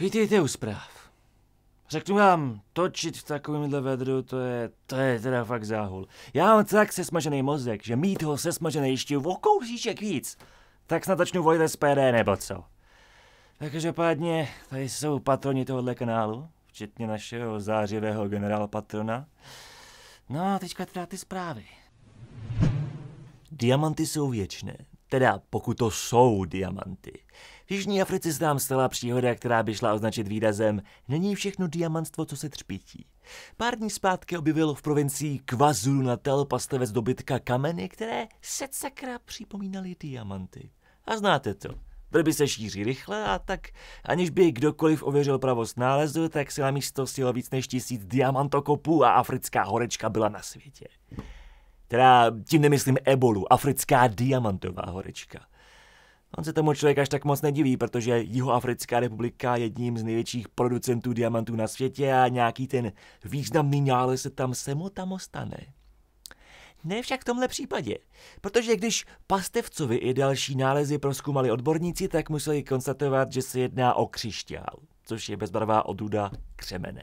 Vítejte u zpráv. Řeknu vám, točit v takovémhle vedru, to je, to je teda fakt záhul. Já mám tak sesmažený mozek, že mít ho sesmažený ještě o kousíček víc, tak snad začnu volit SPD nebo co. Takže pádně, tady jsou patroni tohohle kanálu, včetně našeho zářivého generál patrona. No a teďka teda ty zprávy. Diamanty jsou věčné, Teda pokud to jsou diamanty. V Jižní Africe se nám stala příhoda, která by šla označit výrazem Není všechno diamantstvo, co se třpití. Pár dní zpátky objevil v provincii Kvazulu Natal pastevec dobytka kameny, které se sakra připomínaly diamanty. A znáte to. Vrby se šíří rychle a tak, aniž by kdokoliv ověřil pravost nálezu, tak se na místo stělo víc než tisíc diamantokopů a africká horečka byla na světě. Teda tím nemyslím ebolu, africká diamantová horečka. On se tomu člověk až tak moc nediví, protože Jihoafrická republika je jedním z největších producentů diamantů na světě a nějaký ten významný nález se tam semo tam stane. Ne však v tomhle případě, protože když Pastevcovi i další nálezy proskoumali odborníci, tak museli konstatovat, že se jedná o křišťál, což je bezbarvá odruda křemene.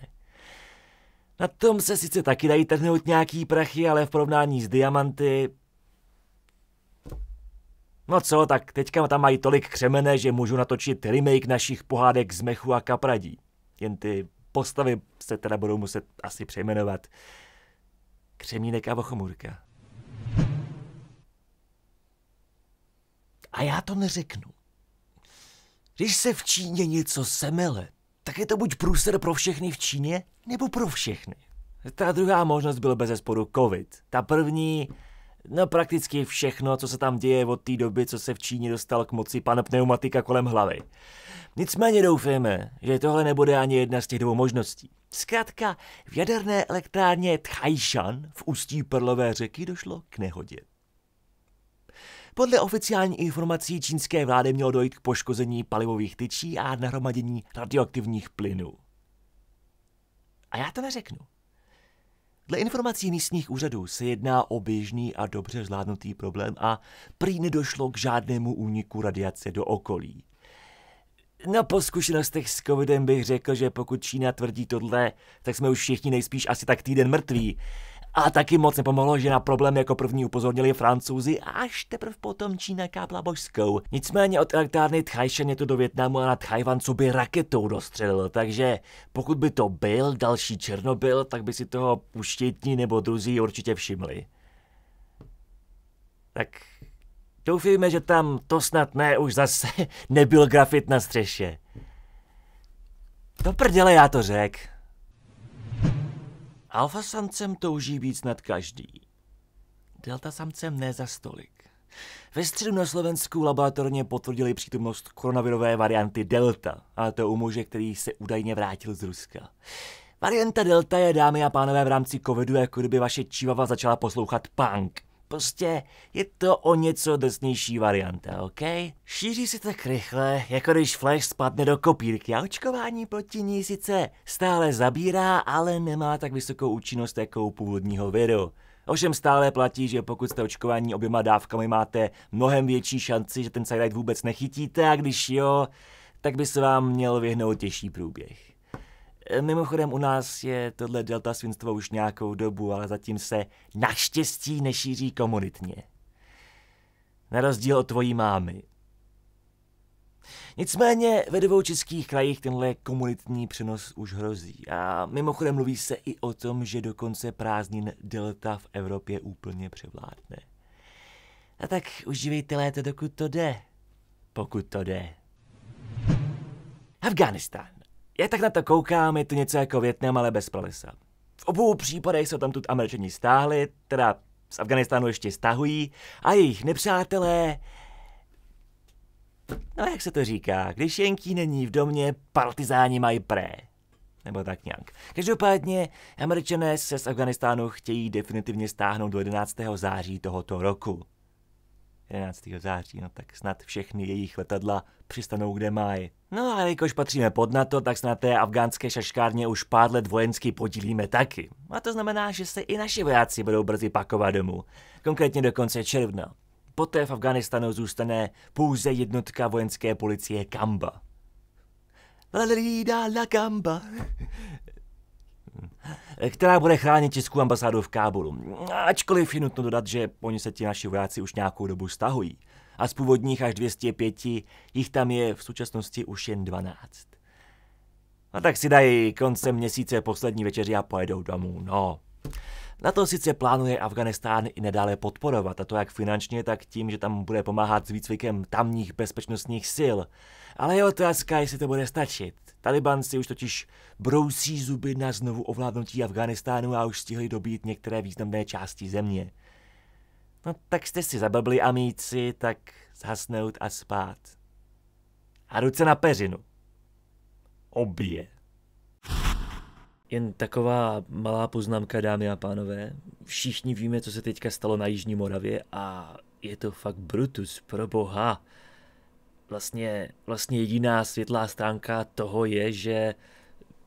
Na tom se sice taky dají trhnout nějaký prachy, ale v porovnání s diamanty... No co, tak teďka tam mají tolik křemene, že můžu natočit remake našich pohádek z mechu a kapradí. Jen ty postavy se teda budou muset asi přejmenovat. Křemínek a Vochomůrka. A já to neřeknu. Když se v Číně něco semele, tak je to buď průser pro všechny v Číně, nebo pro všechny. Ta druhá možnost byl bez zesporu covid. Ta první, no prakticky všechno, co se tam děje od té doby, co se v Číně dostal k moci pan pneumatika kolem hlavy. Nicméně doufejme, že tohle nebude ani jedna z těch dvou možností. Zkrátka, v jaderné elektrárně Tchajšan v ústí Perlové řeky došlo k nehodě. Podle oficiální informací čínské vlády mělo dojít k poškození palivových tyčí a nahromadění radioaktivních plynů. A já to neřeknu. Dle informací místních úřadů se jedná o běžný a dobře zvládnutý problém a prý nedošlo k žádnému úniku radiace do okolí. No po zkušenostech s covidem bych řekl, že pokud Čína tvrdí tohle, tak jsme už všichni nejspíš asi tak týden mrtví. A taky moc nepomohlo, že na problém jako první upozornili francouzi a až teprve potom Čína kápla božskou. Nicméně od elektrárny Tchajšen je to do Větnamu a na co by raketou dostřelil, takže pokud by to byl další Černobyl, tak by si toho uštětní nebo druzí určitě všimli. Tak doufíme, že tam to snad ne, už zase nebyl grafit na střeše. Do prdele já to řek. Alfa samcem touží být snad každý. Delta samcem ne za stolik. Ve středu na Slovensku laboratorně potvrdili přítomnost koronavirové varianty Delta, a to u muže, který se údajně vrátil z Ruska. Varianta Delta je, dámy a pánové, v rámci covidu, jako kdyby vaše čivava začala poslouchat punk. Prostě je to o něco drsnější varianta, OK? Šíří se tak rychle, jako když Flash spadne do kopírky a očkování proti ní sice stále zabírá, ale nemá tak vysokou účinnost jako u původního viru. Ovšem stále platí, že pokud jste očkování oběma dávkami, máte mnohem větší šanci, že ten Sagrite vůbec nechytíte a když jo, tak by se vám měl vyhnout těžší průběh. Mimochodem u nás je tohle delta svinstvo už nějakou dobu, ale zatím se naštěstí nešíří komunitně. Na rozdíl od tvojí mámy. Nicméně ve dvou českých krajích tenhle komunitní přenos už hrozí. A mimochodem mluví se i o tom, že dokonce prázdnin delta v Evropě úplně převládne. A tak užívejte léto, dokud to jde. Pokud to jde. Afganistán. Já tak na to koukám, je to něco jako Větnam, ale bez pralesa. V obou případech jsou tam tu američani stáhli, teda z Afganistánu ještě stahují, a jejich nepřátelé... No jak se to říká, když jenký není v domě, partizáni mají pré. Nebo tak nějak. Každopádně, američané se z Afganistánu chtějí definitivně stáhnout do 11. září tohoto roku. 11. září, no tak snad všechny jejich letadla přistanou kde mají. No a jakož patříme pod NATO, tak snad té afgánské šaškárně už pár let vojensky podílíme taky. A to znamená, že se i naši vojáci budou brzy pakovat domů. Konkrétně do konce června. Poté v Afganistanu zůstane pouze jednotka vojenské policie Kamba. La la la Kamba která bude chránit českou ambasádu v Kábulu. Ačkoliv je nutno dodat, že po ní se ti naši vojáci už nějakou dobu stahují. A z původních až 205 jich tam je v současnosti už jen 12. A no tak si dají koncem měsíce poslední večeři a pojedou domů, no. Na to sice plánuje Afganistán i nadále podporovat, a to jak finančně, tak tím, že tam bude pomáhat s výcvikem tamních bezpečnostních sil. Ale je otázka, jestli to bude stačit. Taliban si už totiž brousí zuby na znovu ovládnutí Afganistánu a už stihli dobít některé významné části země. No tak jste si zababli amíci, tak zhasnout a spát. A ruce na peřinu. Obě. Jen taková malá poznámka, dámy a pánové. Všichni víme, co se teďka stalo na Jižní Moravě a je to fakt brutus, pro boha. Vlastně, vlastně jediná světlá stránka toho je, že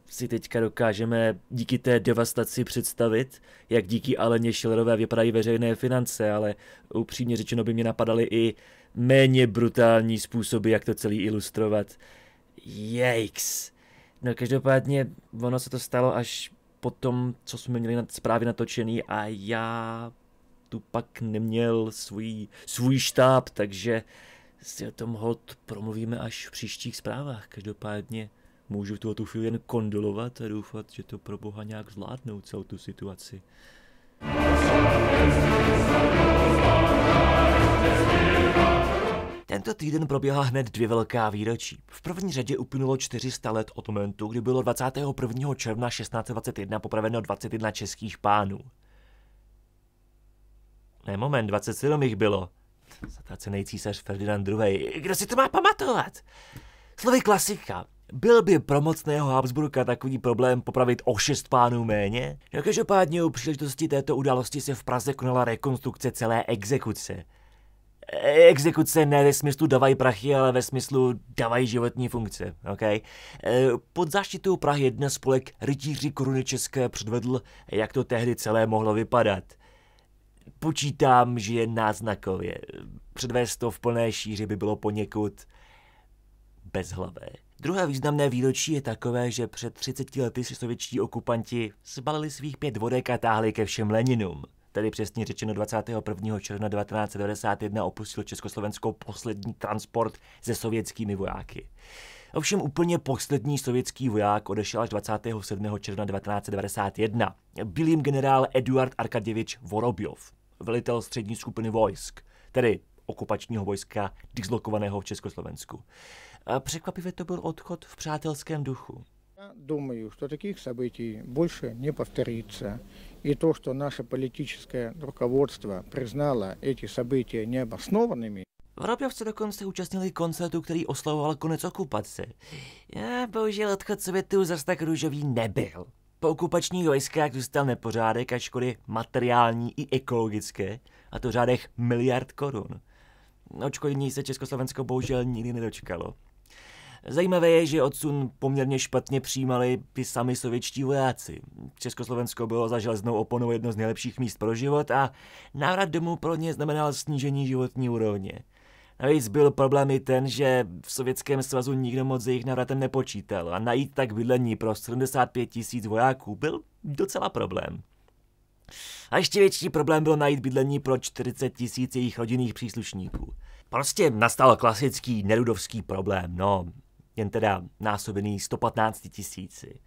si teďka dokážeme díky té devastaci představit, jak díky Aleně Schillerové vypadají veřejné finance, ale upřímně řečeno by mě napadaly i méně brutální způsoby, jak to celý ilustrovat. Yikes! No každopádně ono se to stalo až po tom, co jsme měli na zprávě natočený a já tu pak neměl svůj, svůj štáb, takže si o tom hod promluvíme až v příštích zprávách. Každopádně můžu tu tu chvíli jen kondolovat a doufat, že to pro boha nějak zvládnou celou tu situaci. Tento týden proběhla hned dvě velká výročí. V první řadě uplynulo 400 let od momentu, kdy bylo 21. června 1621 popraveno 21 českých pánů. Ne, moment, 27 jich bylo. Zatracený císař Ferdinand II. Kdo si to má pamatovat? Slovy klasika. Byl by pro mocného Habsburka takový problém popravit o šest pánů méně? No, každopádně u příležitosti této události se v Praze konala rekonstrukce celé exekuce. Exekuce ne ve smyslu davají prachy, ale ve smyslu davají životní funkce. Okay? Eh, pod záštitou Prahy jedna spolek Rytíři koruny české předvedl, jak to tehdy celé mohlo vypadat. Počítám, že je náznakově. Předvést to v plné šíři by bylo poněkud bezhlavé. Druhé významné výročí je takové, že před 30 lety si sovětští okupanti zbalili svých pět vodek a táhli ke všem Leninům tedy přesně řečeno 21. června 1991 opustil Československo poslední transport se sovětskými vojáky. Ovšem úplně poslední sovětský voják odešel až 27. června 1991. Byl jim generál Eduard Arkadievič Vorobjov, velitel střední skupiny vojsk, tedy okupačního vojska dislokovaného v Československu. A překvapivě to byl odchod v přátelském duchu думаю, что таких событий больше не повторится. И то, что наше политическое руководство признало эти события необоснованными, Voropovci dokonce účastnili koncertu, který oslavoval konec okupace. Já bohužel odchod Sovětů zase tak růžový nebyl. Po okupačních vojskách zůstal nepořádek a škody materiální i ekologické, a to řádech miliard korun. Očkodnění se Československo bohužel nikdy nedočkalo. Zajímavé je, že odsun poměrně špatně přijímali ty sami sovětští vojáci. Československo bylo za železnou oponou jedno z nejlepších míst pro život a návrat domů pro ně znamenal snížení životní úrovně. Navíc byl problém i ten, že v Sovětském svazu nikdo moc s jejich návratem nepočítal a najít tak bydlení pro 75 tisíc vojáků byl docela problém. A ještě větší problém bylo najít bydlení pro 40 tisíc jejich rodinných příslušníků. Prostě nastal klasický nerudovský problém, no, jen teda násobený 115 tisíci.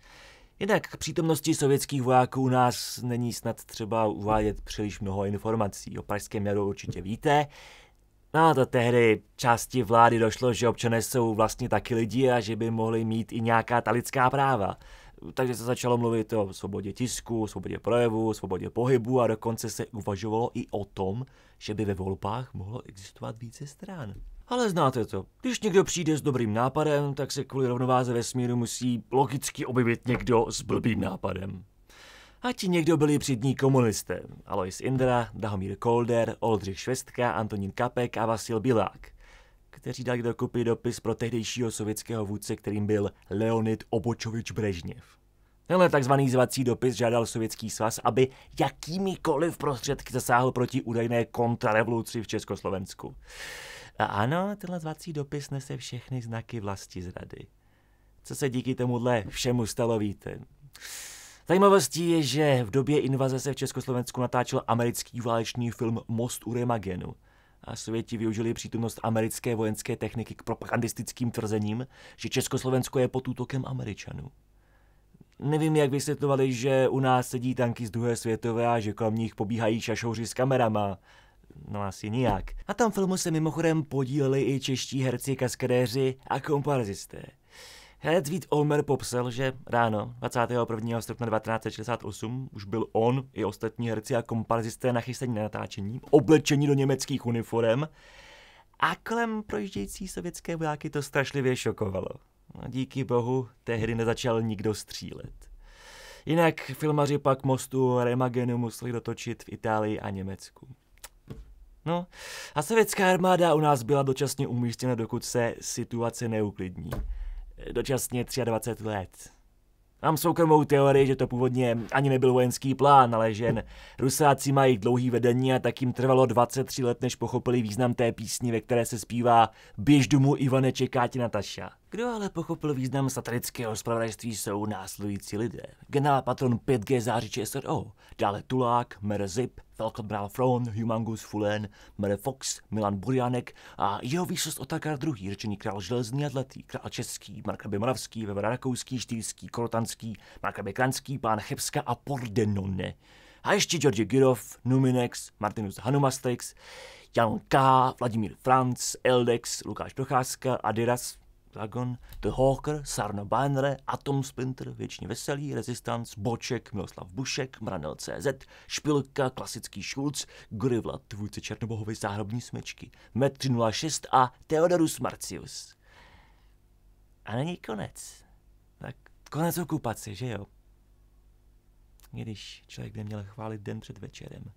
Jednak k přítomnosti sovětských vojáků u nás není snad třeba uvádět příliš mnoho informací. O pražském jaru určitě víte. No a to tehdy části vlády došlo, že občané jsou vlastně taky lidi a že by mohli mít i nějaká ta lidská práva. Takže se začalo mluvit o svobodě tisku, svobodě projevu, svobodě pohybu a dokonce se uvažovalo i o tom, že by ve volbách mohlo existovat více stran. Ale znáte to. Když někdo přijde s dobrým nápadem, tak se kvůli rovnováze vesmíru musí logicky objevit někdo s blbým nápadem. A ti někdo byli přední komunisté. Alois Indra, Dahomír Kolder, Oldřich Švestka, Antonín Kapek a Vasil Bilák kteří dali dokupy dopis pro tehdejšího sovětského vůdce, kterým byl Leonid Obočovič Brežněv. Tenhle tzv. zvací dopis žádal Sovětský svaz, aby jakýmikoliv prostředky zasáhl proti údajné kontrarevoluci v Československu. A ano, tenhle zvací dopis nese všechny znaky vlasti zrady. Co se díky tomuhle všemu stalo, víte. Zajímavostí je, že v době invaze se v Československu natáčel americký válečný film Most u Remagenu a Sověti využili přítomnost americké vojenské techniky k propagandistickým tvrzením, že Československo je pod útokem Američanů. Nevím, jak vysvětlovali, že u nás sedí tanky z druhé světové a že kolem nich pobíhají šašouři s kamerama, no asi nijak. Na tom filmu se mimochodem podíleli i čeští herci, kaskadéři a komparzisté. Herec Vít Olmer popsal, že ráno 21. srpna 1968 už byl on i ostatní herci a komparzisté nachystaní na natáčení, oblečení do německých uniform a kolem projíždějící sovětské vojáky to strašlivě šokovalo. A no, díky bohu tehdy nezačal nikdo střílet. Jinak filmaři pak mostu Remagenu museli dotočit v Itálii a Německu. No, a sovětská armáda u nás byla dočasně umístěna, dokud se situace neuklidní. Dočasně 23 let. Mám soukromou teorii, že to původně ani nebyl vojenský plán, ale že rusáci mají dlouhý vedení a tak jim trvalo 23 let, než pochopili význam té písně, ve které se zpívá Běž domů Ivane, čeká ti Nataša. Kdo ale pochopil význam satirického zpravodajství jsou následující lidé. Generál patron 5G zářiče SRO, dále Tulák, Mer Zip, Velkodbrál Fron, Humangus Fulen, Mer Fox, Milan Burjanek a jeho výsost Otakar II, řečený král železný a dletý, král český, Markrabě Moravský, Vevra Rakouský, Štýrský, Korotanský, Markrabě Kranský, pán Chebska a Pordenone. A ještě George Girov, Numinex, Martinus Hanumastex, Jan K., Vladimír Franc, Eldex, Lukáš Procházka, Adiras, Dragon, The Hawker, Sarno Banner, Atom Splinter, Věčně veselý, Resistance, Boček, Miloslav Bušek, Mranel CZ, Špilka, Klasický Šulc, Gorilla, Tvůjce Černobohovy záhrobní smečky, Met 306 a Theodorus Marcius. A není konec. Tak konec okupace, že jo? Když člověk neměl chválit den před večerem.